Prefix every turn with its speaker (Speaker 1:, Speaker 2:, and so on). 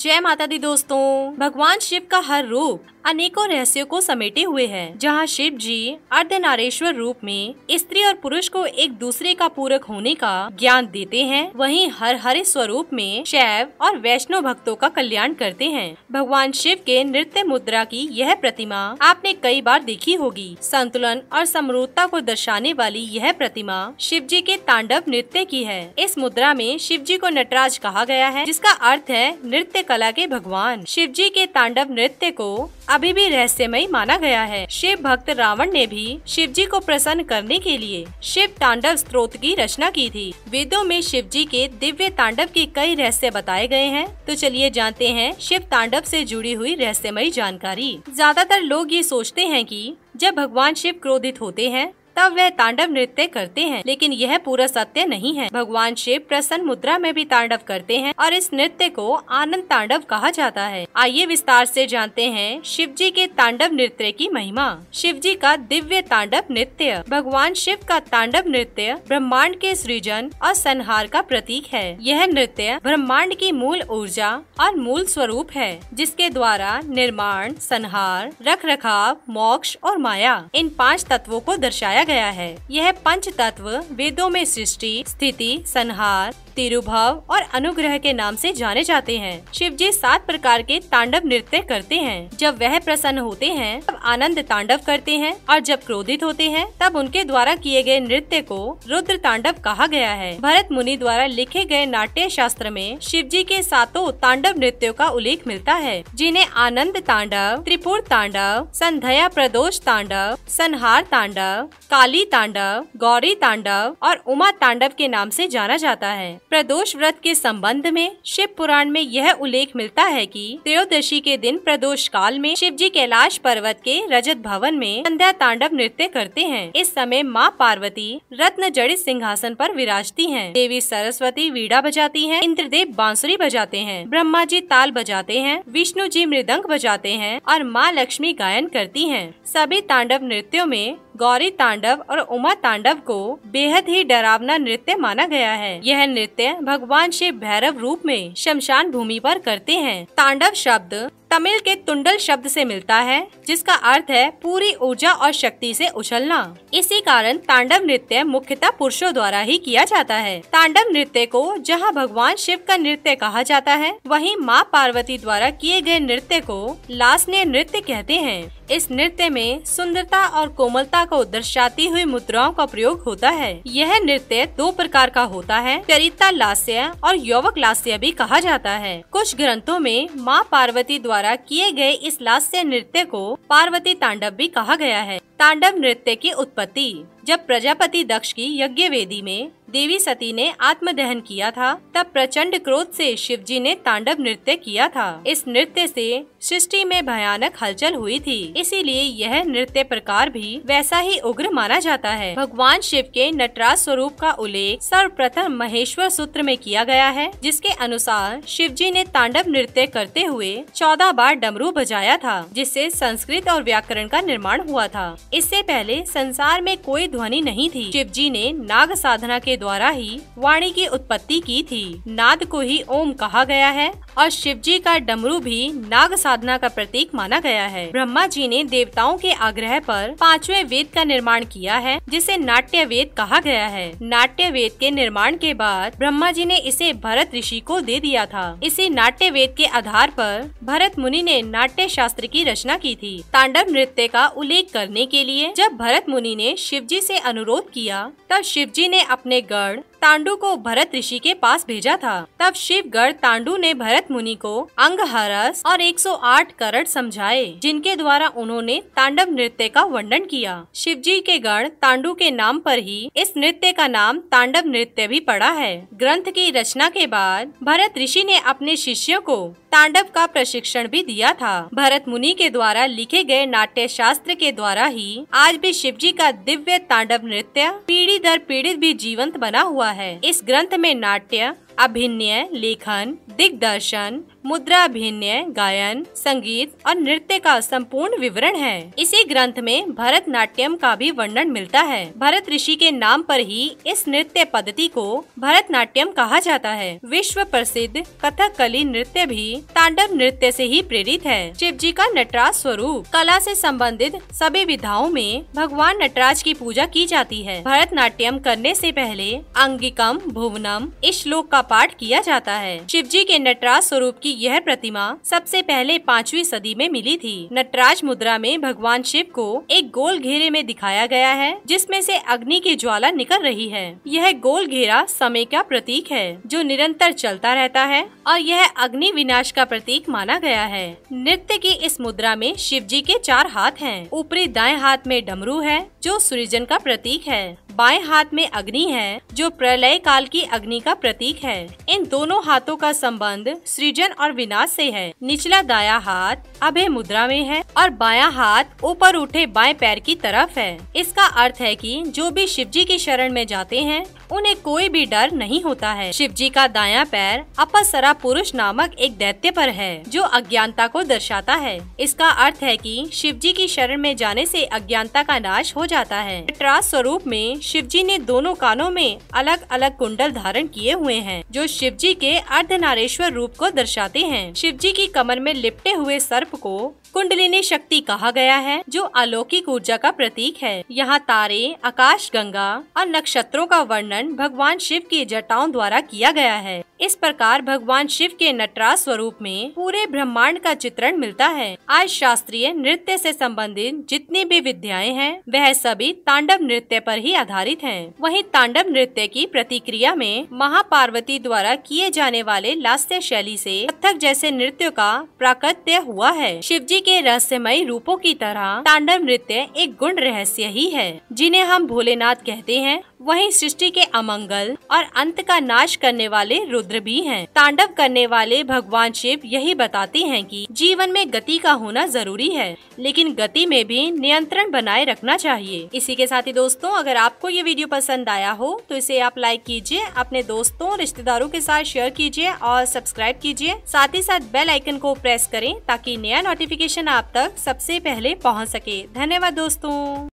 Speaker 1: जय माता दी दोस्तों भगवान शिव का हर रूप अनेकों रहस्यों को समेटे हुए है जहाँ शिव जी अर्धनारेश्वर रूप में स्त्री और पुरुष को एक दूसरे का पूरक होने का ज्ञान देते हैं वहीं हर हरे स्वरूप में शैव और वैष्णव भक्तों का कल्याण करते हैं भगवान शिव के नृत्य मुद्रा की यह प्रतिमा आपने कई बार देखी होगी संतुलन और समरूपता को दर्शाने वाली यह प्रतिमा शिव जी के तांडव नृत्य की है इस मुद्रा में शिव जी को नटराज कहा गया है जिसका अर्थ है नृत्य कला के भगवान शिव जी के तांडव नृत्य को अभी भी रहस्यमय माना गया है शिव भक्त रावण ने भी शिव जी को प्रसन्न करने के लिए शिव तांडव स्त्रोत की रचना की थी वेदों में शिव जी के दिव्य तांडव के कई रहस्य बताए गए हैं तो चलिए जानते हैं शिव तांडव से जुड़ी हुई रहस्यमय जानकारी ज्यादातर लोग ये सोचते हैं कि जब भगवान शिव क्रोधित होते हैं तब वह तांडव नृत्य करते हैं लेकिन यह पूरा सत्य नहीं है भगवान शिव प्रसन्न मुद्रा में भी तांडव करते हैं और इस नृत्य को आनंद तांडव कहा जाता है आइए विस्तार से जानते हैं शिव जी के तांडव नृत्य की महिमा शिव जी का दिव्य तांडव नृत्य भगवान शिव का तांडव नृत्य ब्रह्मांड के सृजन और संहार का प्रतीक है यह नृत्य ब्रह्मांड की मूल ऊर्जा और मूल स्वरूप है जिसके द्वारा निर्माण संहार रख रखाव मोक्ष और माया इन पांच तत्वों को दर्शाया गया है यह पंच तत्व वेदों में सृष्टि स्थिति संहार तिरुभाव और अनुग्रह के नाम से जाने जाते हैं शिव जी सात प्रकार के तांडव नृत्य करते हैं जब वह प्रसन्न होते हैं तब आनंद तांडव करते हैं और जब क्रोधित होते हैं तब उनके द्वारा किए गए नृत्य को रुद्र तांडव कहा गया है भरत मुनि द्वारा लिखे गए नाट्य शास्त्र में शिव जी के सातों तांडव नृत्यों का उल्लेख मिलता है जिन्हें आनंद तांडव त्रिपुर तांडव संध्या प्रदोष तांडव संहार तांडव काली तांडव गौरी तांडव और उमा तांडव के नाम से जाना जाता है प्रदोष व्रत के संबंध में शिव पुराण में यह उल्लेख मिलता है कि त्रयोदशी के दिन प्रदोष काल में शिव जी कैलाश पर्वत के रजत भवन में संध्या तांडव नृत्य करते हैं इस समय माँ पार्वती रत्न जड़ित सिंहासन पर विराजती हैं। देवी सरस्वती वीड़ा बजाती हैं, इंद्रदेव बांसुरी बजाते हैं ब्रह्मा जी ताल बजाते हैं विष्णु जी मृदंग बजाते हैं और माँ लक्ष्मी गायन करती है सभी तांडव नृत्यों में गौरी तांडव और उमा तांडव को बेहद ही डरावना नृत्य माना गया है यह नृत्य भगवान शिव भैरव रूप में शमशान भूमि पर करते हैं तांडव शब्द तमिल के तुंडल शब्द से मिलता है जिसका अर्थ है पूरी ऊर्जा और शक्ति से उछलना इसी कारण तांडव नृत्य मुख्यतः पुरुषों द्वारा ही किया जाता है तांडव नृत्य को जहां भगवान शिव का नृत्य कहा जाता है वहीं माँ पार्वती द्वारा किए गए नृत्य को लासने नृत्य कहते हैं इस नृत्य में सुंदरता और कोमलता को दर्शाती हुई मुद्राओं का प्रयोग होता है यह नृत्य दो प्रकार का होता है चरिता लास्य और यौवक लास्य भी कहा जाता है कुछ ग्रंथों में माँ पार्वती द्वारा किए गए इस लास्य नृत्य को पार्वती तांडव भी कहा गया है तांडव नृत्य की उत्पत्ति जब प्रजापति दक्ष की यज्ञ वेदी में देवी सती ने आत्मदहन किया था तब प्रचंड क्रोध से शिवजी ने तांडव नृत्य किया था इस नृत्य से सृष्टि में भयानक हलचल हुई थी इसीलिए यह नृत्य प्रकार भी वैसा ही उग्र माना जाता है भगवान शिव के नटराज स्वरूप का उल्लेख सर्वप्रथम महेश्वर सूत्र में किया गया है जिसके अनुसार शिव जी ने तांडव नृत्य करते हुए चौदह बार डमरू बजाया था जिससे संस्कृत और व्याकरण का निर्माण हुआ था इससे पहले संसार में कोई ध्वनि नहीं थी शिव जी ने नाग साधना के द्वारा ही वाणी की उत्पत्ति की थी नाद को ही ओम कहा गया है और शिव जी का डमरू भी नाग साधना का प्रतीक माना गया है ब्रह्मा जी ने देवताओं के आग्रह पर पांचवें वेद का निर्माण किया है जिसे नाट्य वेद कहा गया है नाट्य वेद के निर्माण के बाद ब्रह्मा जी ने इसे भरत ऋषि को दे दिया था इसी नाट्य वेद के आधार पर भरत मुनि ने नाट्य शास्त्र की रचना की थी तांडव नृत्य का उल्लेख करने के लिए जब भरत मुनि ने शिव जी से अनुरोध किया तब शिव जी ने अपने garden तांडू को भरत ऋषि के पास भेजा था तब शिवगढ़ तांडू ने भरत मुनि को अंग हरस और 108 करण समझाए जिनके द्वारा उन्होंने तांडव नृत्य का वर्णन किया शिवजी के गढ़ तांडू के नाम पर ही इस नृत्य का नाम तांडव नृत्य भी पड़ा है ग्रंथ की रचना के बाद भरत ऋषि ने अपने शिष्यों को तांडव का प्रशिक्षण भी दिया था भरत मुनि के द्वारा लिखे गए नाट्य शास्त्र के द्वारा ही आज भी शिवजी का दिव्य तांडव नृत्य पीढ़ी दर पीड़ित भी जीवंत बना हुआ हुआ है इस ग्रंथ में नाट्य अभिनय लेखन दिग्दर्शन मुद्रा भिन्न गायन संगीत और नृत्य का संपूर्ण विवरण है इसी ग्रंथ में भरत नाट्यम का भी वर्णन मिलता है भरत ऋषि के नाम पर ही इस नृत्य पद्धति को भरत नाट्यम कहा जाता है विश्व प्रसिद्ध कथक कली नृत्य भी तांडव नृत्य से ही प्रेरित है शिव जी का नटराज स्वरूप कला से संबंधित सभी विधाओं में भगवान नटराज की पूजा की जाती है भरत नाट्यम करने से पहले अंगिकम भुवनम इस श्लोक का पाठ किया जाता है शिव जी के नटराज स्वरूप की कि यह प्रतिमा सबसे पहले पांचवी सदी में मिली थी नटराज मुद्रा में भगवान शिव को एक गोल घेरे में दिखाया गया है जिसमें से अग्नि की ज्वाला निकल रही है यह गोल घेरा समय का प्रतीक है जो निरंतर चलता रहता है और यह अग्नि विनाश का प्रतीक माना गया है नृत्य की इस मुद्रा में शिव जी के चार हाथ है ऊपरी दाएं हाथ में डमरू है जो सृजन का प्रतीक है बाएं हाथ में अग्नि है जो प्रलय काल की अग्नि का प्रतीक है इन दोनों हाथों का संबंध सृजन और विनाश से है निचला दाया हाथ अभय मुद्रा में है और बाया हाथ ऊपर उठे बाएं पैर की तरफ है इसका अर्थ है कि जो भी शिव जी की शरण में जाते हैं उन्हें कोई भी डर नहीं होता है शिव जी का दाया पैर अपसरा पुरुष नामक एक दैत्य पर है जो अज्ञानता को दर्शाता है इसका अर्थ है कि शिव जी की शरण में जाने से अज्ञानता का नाश हो जाता है ट्रास स्वरूप में शिवजी ने दोनों कानों में अलग अलग कुंडल धारण किए हुए हैं जो शिवजी के अर्धनारेश्वर रूप को दर्शाते हैं शिवजी की कमर में लिपटे हुए सर्प को कुंडलिनी शक्ति कहा गया है जो अलौकिक ऊर्जा का प्रतीक है यहाँ तारे आकाश गंगा और नक्षत्रों का वर्णन भगवान शिव की जटाओं द्वारा किया गया है इस प्रकार भगवान शिव के नटराज स्वरूप में पूरे ब्रह्मांड का चित्रण मिलता है आज शास्त्रीय नृत्य से संबंधित जितनी भी विद्याएं हैं वह सभी तांडव नृत्य पर ही आधारित हैं। वहीं तांडव नृत्य की प्रतिक्रिया में महापार्वती द्वारा किए जाने वाले लास्य शैली से कथक जैसे नृत्य का प्राकृत्य हुआ है शिवजी के रहस्यमय रूपों की तरह तांडव नृत्य एक गुण रहस्य ही है जिन्हें हम भोलेनाथ कहते हैं वहीं सृष्टि के अमंगल और अंत का नाश करने वाले रुद्र भी हैं। तांडव करने वाले भगवान शिव यही बताते हैं कि जीवन में गति का होना जरूरी है लेकिन गति में भी नियंत्रण बनाए रखना चाहिए इसी के साथ ही दोस्तों अगर आपको ये वीडियो पसंद आया हो तो इसे आप लाइक कीजिए अपने दोस्तों रिश्तेदारों के साथ शेयर कीजिए और सब्सक्राइब कीजिए साथ ही साथ बेल आइकन को प्रेस करें ताकि नया नोटिफिकेशन आप तक सबसे पहले पहुंच सके धन्यवाद दोस्तों